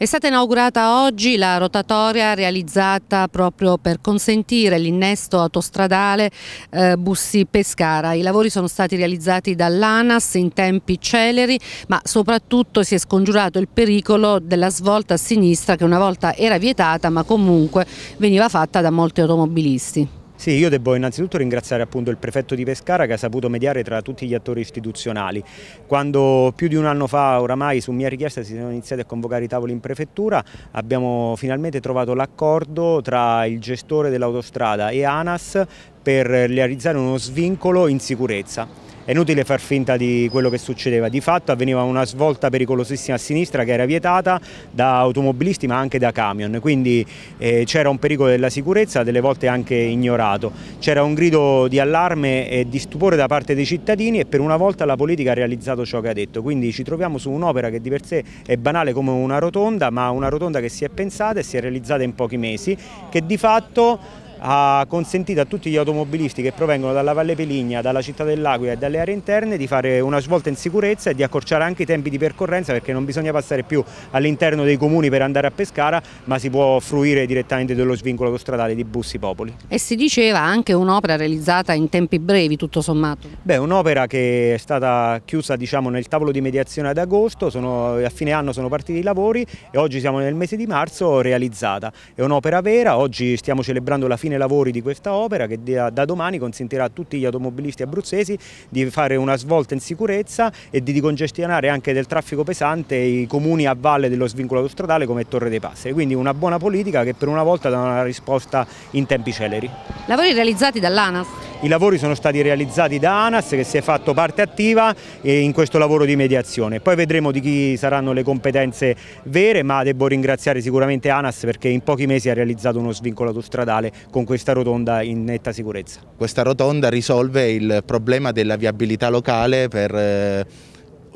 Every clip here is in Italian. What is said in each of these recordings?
È stata inaugurata oggi la rotatoria realizzata proprio per consentire l'innesto autostradale eh, Bussi-Pescara. I lavori sono stati realizzati dall'ANAS in tempi celeri ma soprattutto si è scongiurato il pericolo della svolta a sinistra che una volta era vietata ma comunque veniva fatta da molti automobilisti. Sì, io devo innanzitutto ringraziare appunto il prefetto di Pescara che ha saputo mediare tra tutti gli attori istituzionali. Quando più di un anno fa oramai su mia richiesta si sono iniziati a convocare i tavoli in prefettura, abbiamo finalmente trovato l'accordo tra il gestore dell'autostrada e ANAS per realizzare uno svincolo in sicurezza. È inutile far finta di quello che succedeva, di fatto avveniva una svolta pericolosissima a sinistra che era vietata da automobilisti ma anche da camion, quindi eh, c'era un pericolo della sicurezza, delle volte anche ignorato. C'era un grido di allarme e di stupore da parte dei cittadini e per una volta la politica ha realizzato ciò che ha detto, quindi ci troviamo su un'opera che di per sé è banale come una rotonda, ma una rotonda che si è pensata e si è realizzata in pochi mesi, che di fatto ha consentito a tutti gli automobilisti che provengono dalla Valle Peligna, dalla città dell'Aquila e dalle aree interne di fare una svolta in sicurezza e di accorciare anche i tempi di percorrenza perché non bisogna passare più all'interno dei comuni per andare a Pescara ma si può fruire direttamente dello svincolo stradale di Bussi Popoli. E si diceva anche un'opera realizzata in tempi brevi tutto sommato? Beh un'opera che è stata chiusa diciamo, nel tavolo di mediazione ad agosto, sono, a fine anno sono partiti i lavori e oggi siamo nel mese di marzo realizzata. È un'opera vera, oggi stiamo celebrando la fine fine lavori di questa opera che da, da domani consentirà a tutti gli automobilisti abruzzesi di fare una svolta in sicurezza e di congestionare anche del traffico pesante i comuni a valle dello svincolo autostradale come Torre dei Passeri. Quindi una buona politica che per una volta dà una risposta in tempi celeri. Lavori realizzati dall'ANAS? I lavori sono stati realizzati da ANAS che si è fatto parte attiva in questo lavoro di mediazione. Poi vedremo di chi saranno le competenze vere, ma devo ringraziare sicuramente ANAS perché in pochi mesi ha realizzato uno svincolo autostradale con questa rotonda in netta sicurezza. Questa rotonda risolve il problema della viabilità locale per eh,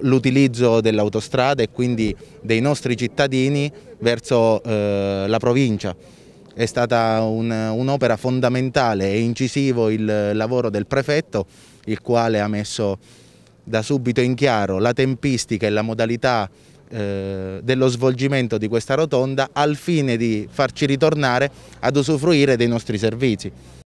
l'utilizzo dell'autostrada e quindi dei nostri cittadini verso eh, la provincia. È stata un'opera un fondamentale e incisivo il lavoro del prefetto, il quale ha messo da subito in chiaro la tempistica e la modalità eh, dello svolgimento di questa rotonda al fine di farci ritornare ad usufruire dei nostri servizi.